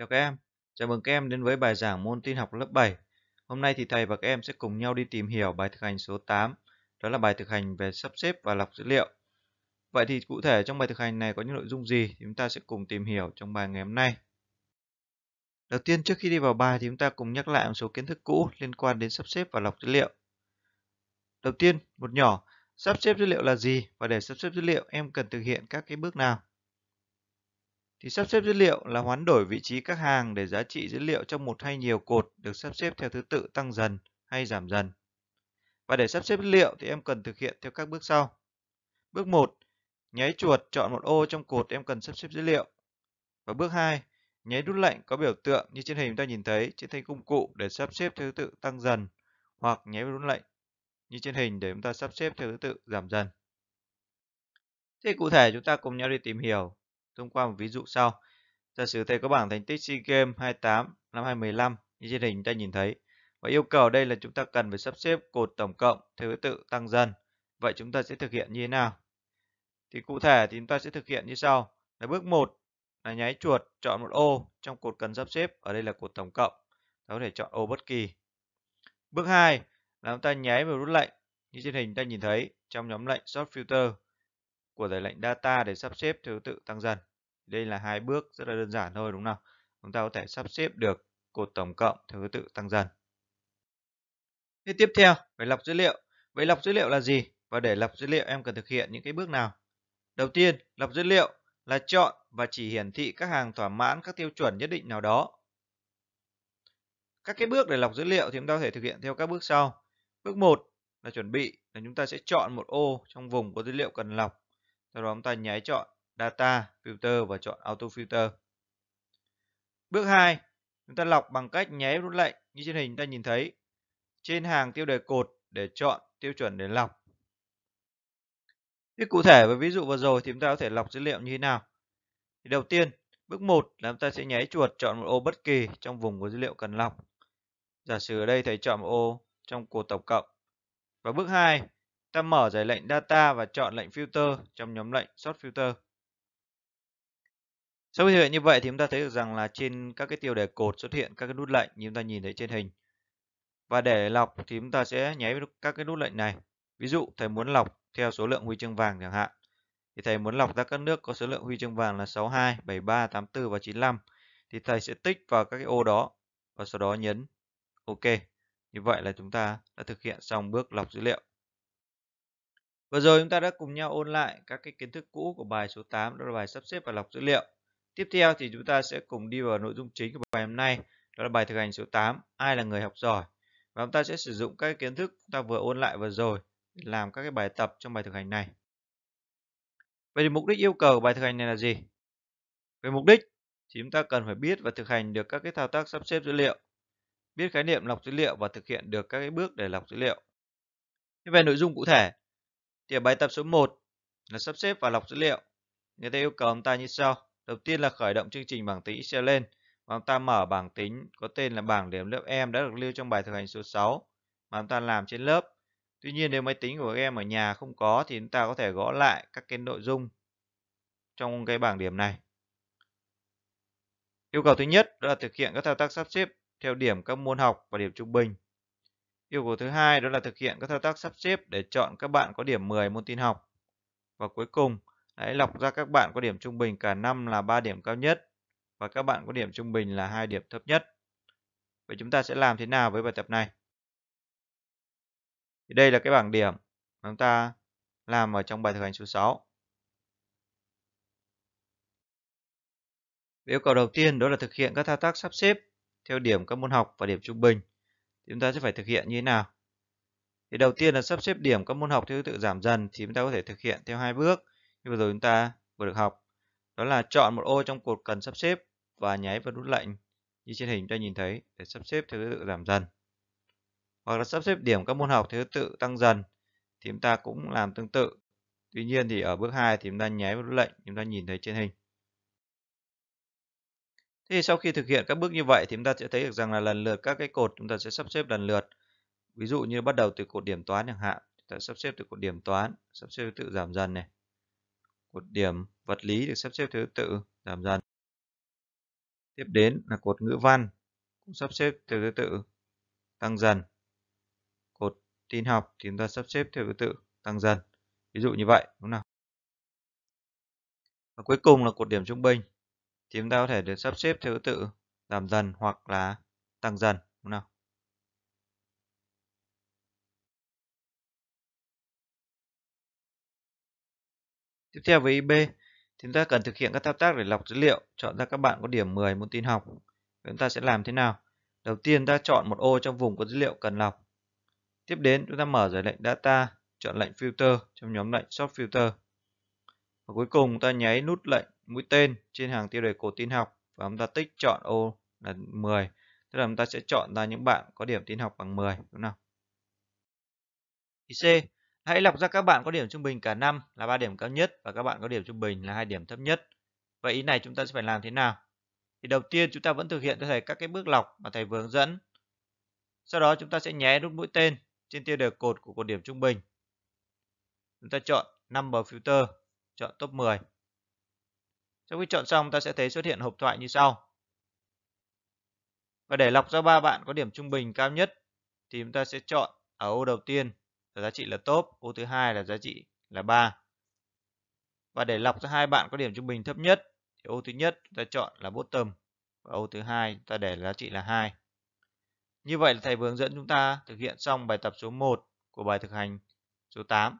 Chào các em, chào mừng các em đến với bài giảng môn tin học lớp 7. Hôm nay thì thầy và các em sẽ cùng nhau đi tìm hiểu bài thực hành số 8, đó là bài thực hành về sắp xếp và lọc dữ liệu. Vậy thì cụ thể trong bài thực hành này có những nội dung gì thì chúng ta sẽ cùng tìm hiểu trong bài ngày hôm nay. Đầu tiên trước khi đi vào bài thì chúng ta cùng nhắc lại một số kiến thức cũ liên quan đến sắp xếp và lọc dữ liệu. Đầu tiên, một nhỏ, sắp xếp dữ liệu là gì và để sắp xếp dữ liệu em cần thực hiện các cái bước nào? thì sắp xếp dữ liệu là hoán đổi vị trí các hàng để giá trị dữ liệu trong một hay nhiều cột được sắp xếp theo thứ tự tăng dần hay giảm dần. Và để sắp xếp dữ liệu thì em cần thực hiện theo các bước sau. Bước 1, nháy chuột chọn một ô trong cột em cần sắp xếp dữ liệu. Và bước 2, nháy nút lệnh có biểu tượng như trên hình chúng ta nhìn thấy trên thanh công cụ để sắp xếp theo thứ tự tăng dần hoặc nháy nút lệnh như trên hình để chúng ta sắp xếp theo thứ tự giảm dần. Thế cụ thể chúng ta cùng nhau đi tìm hiểu thông qua một ví dụ sau. Giả sử thầy có bảng thành tích SEA Games 28 năm 2015 như trên hình ta nhìn thấy. Và yêu cầu đây là chúng ta cần phải sắp xếp cột tổng cộng theo thứ tự tăng dần. Vậy chúng ta sẽ thực hiện như thế nào? Thì cụ thể thì chúng ta sẽ thực hiện như sau. Là bước 1 là nháy chuột chọn một ô trong cột cần sắp xếp, ở đây là cột tổng cộng. Ta có thể chọn ô bất kỳ. Bước 2 là chúng ta nháy vào rút lệnh như trên hình ta nhìn thấy trong nhóm lệnh sort filter của giải lệnh data để sắp xếp theo thứ tự tăng dần đây là hai bước rất là đơn giản thôi đúng không nào? chúng ta có thể sắp xếp được cột tổng cộng theo thứ tự tăng dần thế tiếp theo về lọc dữ liệu vậy lọc dữ liệu là gì và để lọc dữ liệu em cần thực hiện những cái bước nào đầu tiên lọc dữ liệu là chọn và chỉ hiển thị các hàng thỏa mãn các tiêu chuẩn nhất định nào đó các cái bước để lọc dữ liệu thì chúng ta có thể thực hiện theo các bước sau bước 1 là chuẩn bị là chúng ta sẽ chọn một ô trong vùng có dữ liệu cần lọc sau đó chúng ta nháy chọn Data Filter và chọn Auto Filter. Bước 2, chúng ta lọc bằng cách nháy nút lệnh như trên hình ta nhìn thấy trên hàng tiêu đề cột để chọn tiêu chuẩn để lọc. Thế cụ thể với ví dụ vừa rồi thì chúng ta có thể lọc dữ liệu như thế nào? Thì đầu tiên, bước 1 là chúng ta sẽ nháy chuột chọn một ô bất kỳ trong vùng của dữ liệu cần lọc. Giả sử ở đây thầy chọn một ô trong cột tổng cộng. Và bước 2, ta mở giải lệnh data và chọn lệnh filter trong nhóm lệnh sort filter. Sau khi thực hiện như vậy thì chúng ta thấy được rằng là trên các cái tiêu đề cột xuất hiện các cái nút lệnh như chúng ta nhìn thấy trên hình. Và để lọc thì chúng ta sẽ nháy các cái nút lệnh này. Ví dụ thầy muốn lọc theo số lượng huy chương vàng chẳng hạn. Thì thầy muốn lọc ra các nước có số lượng huy chương vàng là 62, 73, 84 và 95 thì thầy sẽ tích vào các cái ô đó và sau đó nhấn OK. Như vậy là chúng ta đã thực hiện xong bước lọc dữ liệu. Vừa rồi chúng ta đã cùng nhau ôn lại các cái kiến thức cũ của bài số 8 đó là bài sắp xếp và lọc dữ liệu. Tiếp theo thì chúng ta sẽ cùng đi vào nội dung chính của bài hôm nay, đó là bài thực hành số 8, ai là người học giỏi. Và chúng ta sẽ sử dụng các kiến thức chúng ta vừa ôn lại vừa rồi để làm các cái bài tập trong bài thực hành này. Vậy thì mục đích yêu cầu của bài thực hành này là gì? Về mục đích thì chúng ta cần phải biết và thực hành được các cái thao tác sắp xếp dữ liệu, biết khái niệm lọc dữ liệu và thực hiện được các cái bước để lọc dữ liệu. về nội dung cụ thể thì ở bài tập số 1 là sắp xếp và lọc dữ liệu. Người ta yêu cầu chúng ta như sau Đầu tiên là khởi động chương trình bảng tính Excel lên và chúng ta mở bảng tính có tên là bảng điểm lớp em đã được lưu trong bài thực hành số 6 mà chúng ta làm trên lớp. Tuy nhiên nếu máy tính của các em ở nhà không có thì chúng ta có thể gõ lại các cái nội dung trong cái bảng điểm này. Yêu cầu thứ nhất đó là thực hiện các thao tác sắp xếp theo điểm các môn học và điểm trung bình. Yêu cầu thứ hai đó là thực hiện các thao tác sắp xếp để chọn các bạn có điểm 10 môn tin học. Và cuối cùng hãy lọc ra các bạn có điểm trung bình cả năm là 3 điểm cao nhất và các bạn có điểm trung bình là hai điểm thấp nhất. Vậy chúng ta sẽ làm thế nào với bài tập này? Thì đây là cái bảng điểm mà chúng ta làm ở trong bài thực hành số 6. Yêu cầu đầu tiên đó là thực hiện các thao tác sắp xếp theo điểm các môn học và điểm trung bình. Thì chúng ta sẽ phải thực hiện như thế nào? Thì đầu tiên là sắp xếp điểm các môn học theo thứ tự giảm dần thì chúng ta có thể thực hiện theo hai bước như vừa rồi chúng ta vừa được học. Đó là chọn một ô trong cột cần sắp xếp và nháy vào nút lệnh như trên hình chúng ta nhìn thấy để sắp xếp theo thứ tự giảm dần. Hoặc là sắp xếp điểm các môn học theo thứ tự tăng dần thì chúng ta cũng làm tương tự. Tuy nhiên thì ở bước 2 thì chúng ta nháy vào nút lệnh chúng ta nhìn thấy trên hình. Thế thì sau khi thực hiện các bước như vậy thì chúng ta sẽ thấy được rằng là lần lượt các cái cột chúng ta sẽ sắp xếp lần lượt. Ví dụ như bắt đầu từ cột điểm toán chẳng hạn, chúng ta sắp xếp từ cột điểm toán, sắp xếp tự giảm dần này cột điểm vật lý được sắp xếp thứ tự giảm dần. Tiếp đến là cột ngữ văn cũng sắp xếp theo thứ tự tăng dần. Cột tin học thì chúng ta sắp xếp theo thứ tự tăng dần. Ví dụ như vậy, đúng không? Và cuối cùng là cột điểm trung bình thì chúng ta có thể được sắp xếp theo thứ tự giảm dần hoặc là tăng dần, đúng không? Tiếp theo với IB, thì chúng ta cần thực hiện các thao tác để lọc dữ liệu, chọn ra các bạn có điểm 10 môn tin học. Chúng ta sẽ làm thế nào? Đầu tiên ta chọn một ô trong vùng có dữ liệu cần lọc. Tiếp đến chúng ta mở giải lệnh Data, chọn lệnh Filter trong nhóm lệnh Short Filter. Và cuối cùng ta nháy nút lệnh mũi tên trên hàng tiêu đề cột tin học và chúng ta tích chọn ô là 10. Tức là chúng ta sẽ chọn ra những bạn có điểm tin học bằng 10 đúng không? Ý C Hãy lọc ra các bạn có điểm trung bình cả năm là 3 điểm cao nhất và các bạn có điểm trung bình là hai điểm thấp nhất. Vậy ý này chúng ta sẽ phải làm thế nào? Thì đầu tiên chúng ta vẫn thực hiện cho thầy các cái bước lọc mà thầy vừa hướng dẫn. Sau đó chúng ta sẽ nháy nút mũi tên trên tiêu đề cột của cột điểm trung bình. Chúng ta chọn Number Filter, chọn top 10. Sau khi chọn xong ta sẽ thấy xuất hiện hộp thoại như sau. Và để lọc ra ba bạn có điểm trung bình cao nhất thì chúng ta sẽ chọn ở ô đầu tiên giá trị là top, ô thứ hai là giá trị là 3. Và để lọc ra hai bạn có điểm trung bình thấp nhất thì ô thứ nhất ta chọn là bottom và ô thứ hai ta để giá trị là 2. Như vậy là thầy vừa hướng dẫn chúng ta thực hiện xong bài tập số 1 của bài thực hành số 8.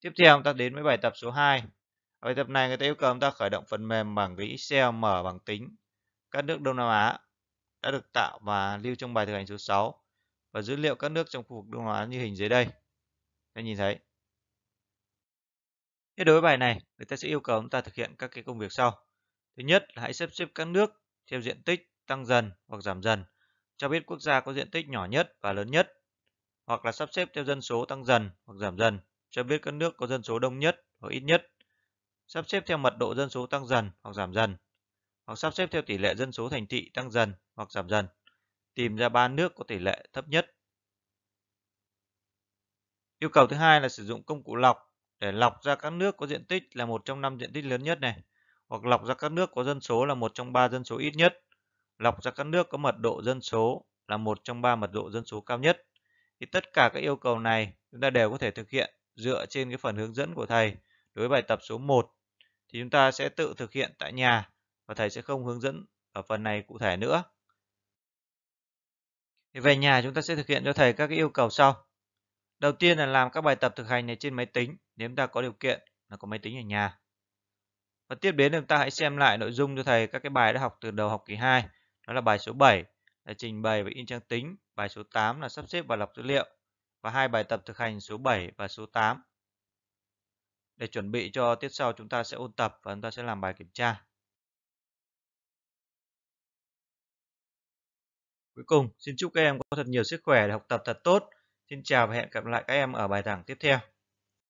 Tiếp theo chúng ta đến với bài tập số 2. bài tập này người ta yêu cầu chúng ta khởi động phần mềm bằng cái Excel mở bằng tính các nước Đông Nam Á đã được tạo và lưu trong bài thực hành số 6 và dữ liệu các nước trong khu vực đông nam Á như hình dưới đây. Các nhìn thấy. Thế đối với bài này, người ta sẽ yêu cầu chúng ta thực hiện các cái công việc sau. Thứ nhất là hãy sắp xếp các nước theo diện tích tăng dần hoặc giảm dần, cho biết quốc gia có diện tích nhỏ nhất và lớn nhất, hoặc là sắp xếp theo dân số tăng dần hoặc giảm dần, cho biết các nước có dân số đông nhất hoặc ít nhất, sắp xếp theo mật độ dân số tăng dần hoặc giảm dần, hoặc sắp xếp theo tỷ lệ dân số thành thị tăng dần hoặc giảm dần tìm ra ba nước có tỷ lệ thấp nhất. Yêu cầu thứ hai là sử dụng công cụ lọc để lọc ra các nước có diện tích là một trong năm diện tích lớn nhất này, hoặc lọc ra các nước có dân số là một trong ba dân số ít nhất, lọc ra các nước có mật độ dân số là một trong ba mật độ dân số cao nhất. Thì tất cả các yêu cầu này chúng ta đều có thể thực hiện dựa trên cái phần hướng dẫn của thầy đối với bài tập số 1 thì chúng ta sẽ tự thực hiện tại nhà và thầy sẽ không hướng dẫn ở phần này cụ thể nữa. Thì về nhà chúng ta sẽ thực hiện cho thầy các cái yêu cầu sau. Đầu tiên là làm các bài tập thực hành này trên máy tính nếu chúng ta có điều kiện là có máy tính ở nhà. Và tiếp đến chúng ta hãy xem lại nội dung cho thầy các cái bài đã học từ đầu học kỳ 2. Đó là bài số 7 là trình bày và in trang tính, bài số 8 là sắp xếp và lọc dữ liệu và hai bài tập thực hành số 7 và số 8. Để chuẩn bị cho tiết sau chúng ta sẽ ôn tập và chúng ta sẽ làm bài kiểm tra. Cuối cùng, xin chúc các em có thật nhiều sức khỏe để học tập thật tốt. Xin chào và hẹn gặp lại các em ở bài giảng tiếp theo.